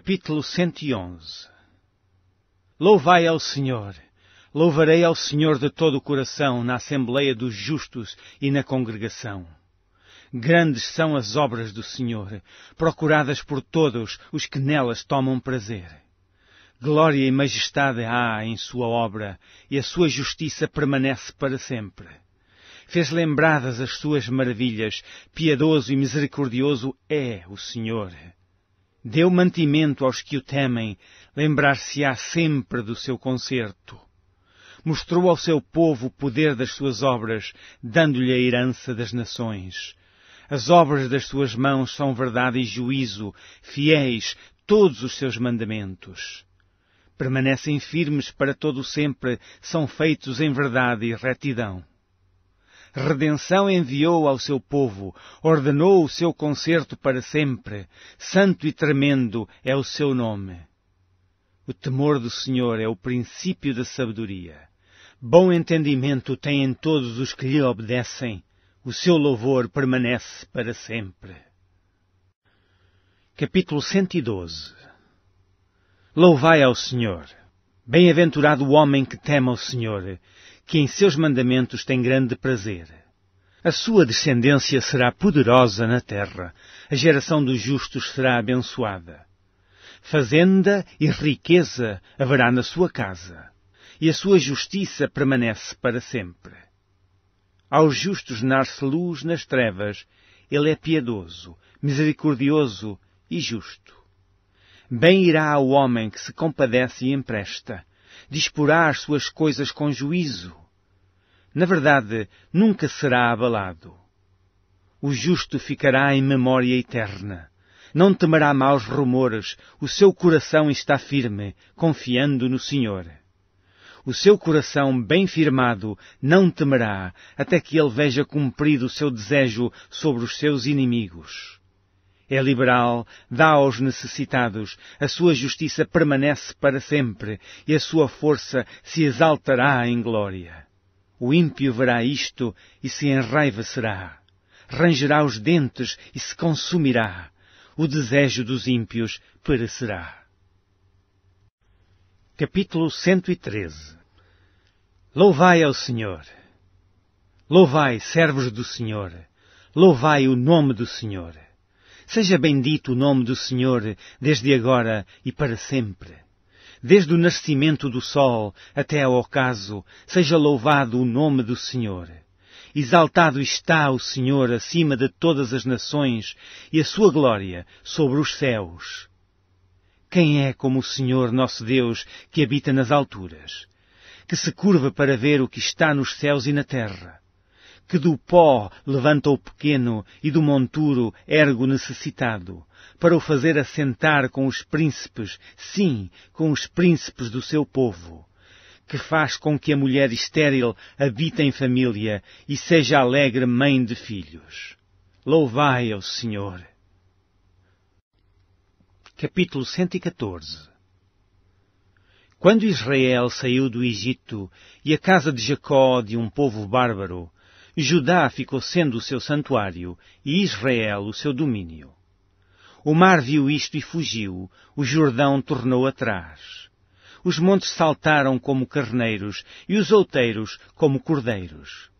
capítulo 111 Louvai ao Senhor. Louvarei ao Senhor de todo o coração na Assembleia dos Justos e na Congregação. Grandes são as obras do Senhor, procuradas por todos os que nelas tomam prazer. Glória e majestade há em sua obra, e a sua justiça permanece para sempre. Fez lembradas as suas maravilhas, piedoso e misericordioso é o Senhor Deu mantimento aos que o temem, lembrar-se-á sempre do seu concerto. Mostrou ao seu povo o poder das suas obras, dando-lhe a herança das nações. As obras das suas mãos são verdade e juízo, fiéis todos os seus mandamentos. Permanecem firmes para todo o sempre, são feitos em verdade e retidão redenção enviou ao seu povo, ordenou o seu concerto para sempre, santo e tremendo é o seu nome. O temor do Senhor é o princípio da sabedoria. Bom entendimento têm todos os que lhe obedecem, o seu louvor permanece para sempre. Capítulo 112 Louvai ao Senhor. Bem-aventurado o homem que tema o Senhor, que em seus mandamentos tem grande prazer. A sua descendência será poderosa na terra, a geração dos justos será abençoada. Fazenda e riqueza haverá na sua casa, e a sua justiça permanece para sempre. Aos justos nasce luz nas trevas, ele é piedoso, misericordioso e justo. Bem irá ao homem que se compadece e empresta, disporás suas coisas com juízo. Na verdade, nunca será abalado. O justo ficará em memória eterna. Não temerá maus rumores, o seu coração está firme, confiando no Senhor. O seu coração bem firmado não temerá até que ele veja cumprido o seu desejo sobre os seus inimigos é liberal, dá aos necessitados, a sua justiça permanece para sempre e a sua força se exaltará em glória. O ímpio verá isto e se enraivecerá, rangerá os dentes e se consumirá, o desejo dos ímpios perecerá. Capítulo 113 Louvai ao Senhor. Louvai, servos do Senhor. Louvai o nome do Senhor. Seja bendito o nome do Senhor desde agora e para sempre. Desde o nascimento do sol até ao ocaso, seja louvado o nome do Senhor. Exaltado está o Senhor acima de todas as nações e a sua glória sobre os céus. Quem é como o Senhor nosso Deus que habita nas alturas, que se curva para ver o que está nos céus e na terra, que do pó levanta o pequeno e do monturo ergo necessitado, para o fazer assentar com os príncipes, sim, com os príncipes do seu povo, que faz com que a mulher estéril habite em família e seja alegre mãe de filhos. Louvai ao Senhor. Capítulo 114 Quando Israel saiu do Egito e a casa de Jacó de um povo bárbaro, Judá ficou sendo o seu santuário e Israel o seu domínio. O mar viu isto e fugiu, o Jordão tornou atrás. Os montes saltaram como carneiros e os outeiros como cordeiros.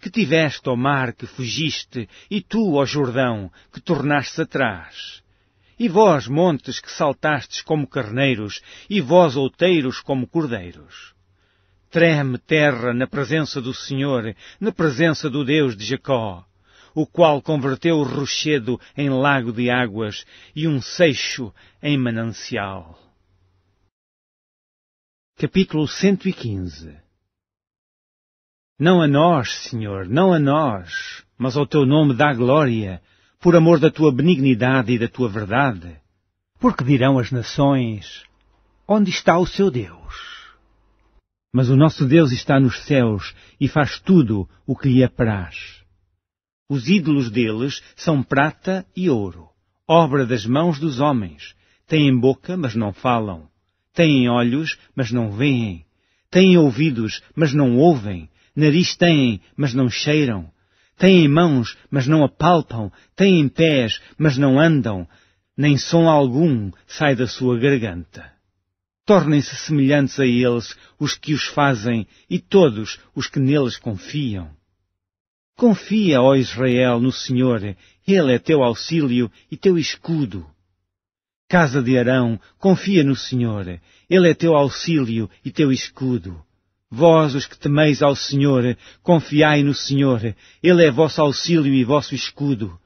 Que tiveste, ó mar, que fugiste, e tu, ó Jordão, que tornaste atrás. E vós, montes, que saltastes como carneiros, e vós, outeiros, como cordeiros. Treme terra na presença do Senhor, na presença do Deus de Jacó, o qual converteu o rochedo em lago de águas e um seixo em manancial. Capítulo 115 Não a nós, Senhor, não a nós, mas ao teu nome dá glória, por amor da tua benignidade e da tua verdade. Porque dirão as nações, onde está o seu Deus? Mas o nosso Deus está nos céus e faz tudo o que lhe apraz. Os ídolos deles são prata e ouro, obra das mãos dos homens. Têm boca, mas não falam. Têm olhos, mas não veem. Têm ouvidos, mas não ouvem. Nariz têm, mas não cheiram. Têm mãos, mas não apalpam. Têm pés, mas não andam. Nem som algum sai da sua garganta tornem-se semelhantes a eles os que os fazem e todos os que neles confiam. Confia, ó Israel, no Senhor, Ele é teu auxílio e teu escudo. Casa de Arão, confia no Senhor, Ele é teu auxílio e teu escudo. Vós, os que temeis ao Senhor, confiai no Senhor, Ele é vosso auxílio e vosso escudo.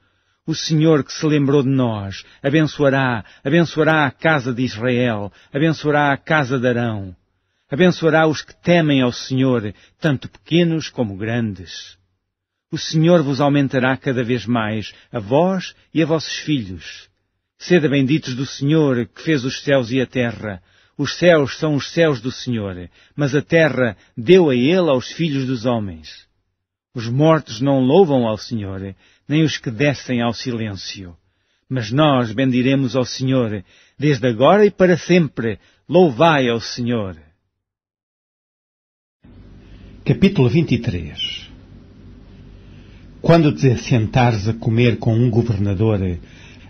O Senhor que se lembrou de nós abençoará, abençoará a casa de Israel, abençoará a casa de Arão. Abençoará os que temem ao Senhor, tanto pequenos como grandes. O Senhor vos aumentará cada vez mais, a vós e a vossos filhos. Seda benditos do Senhor, que fez os céus e a terra. Os céus são os céus do Senhor, mas a terra deu a ele aos filhos dos homens. Os mortos não louvam ao Senhor, nem os que descem ao silêncio. Mas nós bendiremos ao Senhor, desde agora e para sempre. Louvai ao Senhor. Capítulo 23 Quando te sentares a comer com um governador,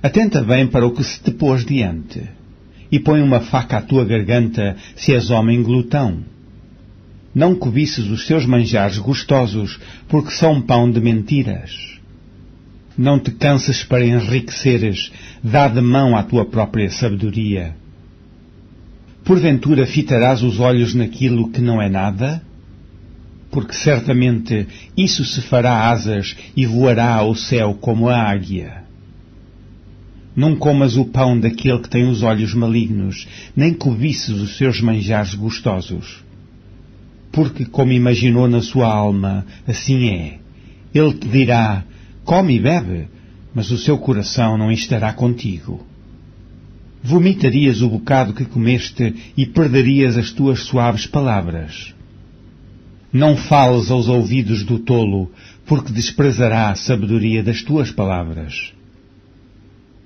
atenta bem para o que se te pôs diante, e põe uma faca à tua garganta, se és homem glutão. Não cobices os seus manjares gostosos, porque são pão de mentiras não te canses para enriqueceres, dá de mão à tua própria sabedoria. Porventura fitarás os olhos naquilo que não é nada? Porque certamente isso se fará asas e voará ao céu como a águia. Não comas o pão daquele que tem os olhos malignos, nem cobiças os seus manjares gostosos. Porque, como imaginou na sua alma, assim é. Ele te dirá: Come e bebe, mas o seu coração não estará contigo. Vomitarias o bocado que comeste e perderias as tuas suaves palavras. Não fales aos ouvidos do tolo, porque desprezará a sabedoria das tuas palavras.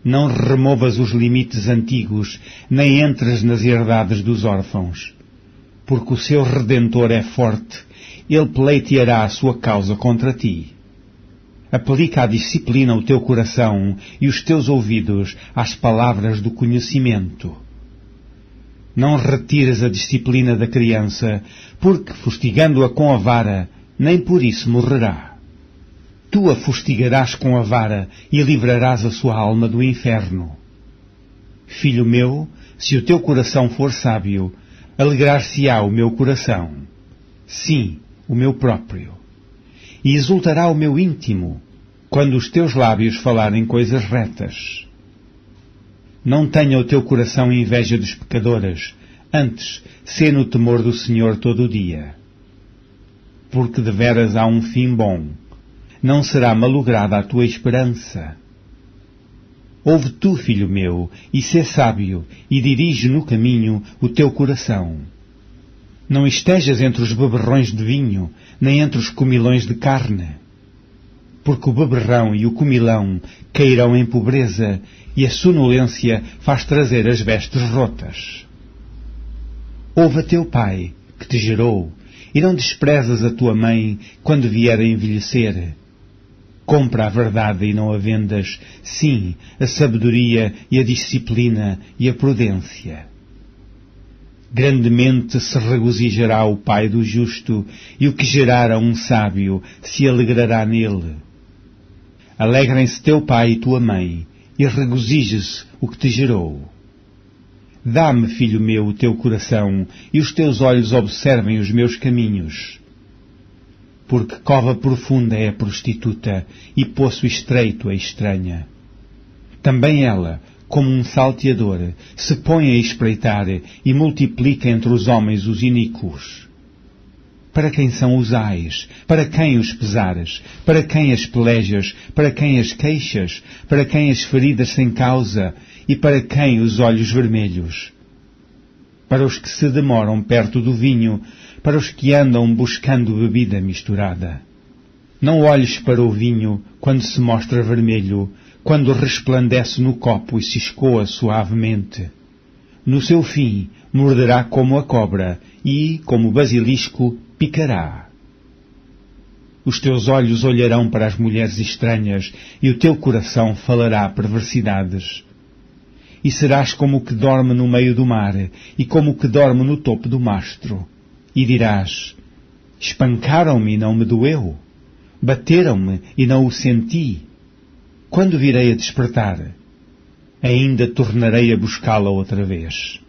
Não removas os limites antigos, nem entres nas herdades dos órfãos, porque o seu redentor é forte, ele pleiteará a sua causa contra ti. Aplica a disciplina o teu coração e os teus ouvidos às palavras do conhecimento. Não retires a disciplina da criança, porque, fustigando-a com a vara, nem por isso morrerá. Tu a fustigarás com a vara e livrarás a sua alma do inferno. Filho meu, se o teu coração for sábio, alegrar-se-á o meu coração. Sim, o meu próprio e exultará o meu íntimo quando os teus lábios falarem coisas retas. Não tenha o teu coração inveja dos pecadores, antes sê no temor do Senhor todo o dia. Porque deveras há um fim bom, não será malograda a tua esperança. Ouve tu, filho meu, e sê sábio, e dirige no caminho o teu coração não estejas entre os beberrões de vinho, nem entre os comilões de carne. Porque o beberrão e o comilão cairão em pobreza, e a sonolência faz trazer as vestes rotas. Ouve a teu pai, que te gerou, e não desprezas a tua mãe quando vier a envelhecer. Compra a verdade e não a vendas, sim, a sabedoria e a disciplina e a prudência. Grandemente se regozijará o Pai do justo, e o que gerara um sábio se alegrará nele. Alegrem-se teu pai e tua mãe, e regozije-se o que te gerou. Dá-me, filho meu, o teu coração, e os teus olhos observem os meus caminhos. Porque cova profunda é a prostituta, e poço estreito a é estranha. Também ela como um salteador, se põe a espreitar e multiplica entre os homens os iníquos. Para quem são os ais? Para quem os pesares? Para quem as pelejas? Para quem as queixas? Para quem as feridas sem causa? E para quem os olhos vermelhos? Para os que se demoram perto do vinho, para os que andam buscando bebida misturada. Não olhes para o vinho quando se mostra vermelho, quando resplandece no copo e se escoa suavemente. No seu fim, morderá como a cobra e, como o basilisco, picará. Os teus olhos olharão para as mulheres estranhas e o teu coração falará perversidades. E serás como o que dorme no meio do mar e como o que dorme no topo do mastro. E dirás, espancaram-me e não me doeu. Bateram-me e não o senti. Quando virei a despertar, ainda tornarei a buscá-la outra vez.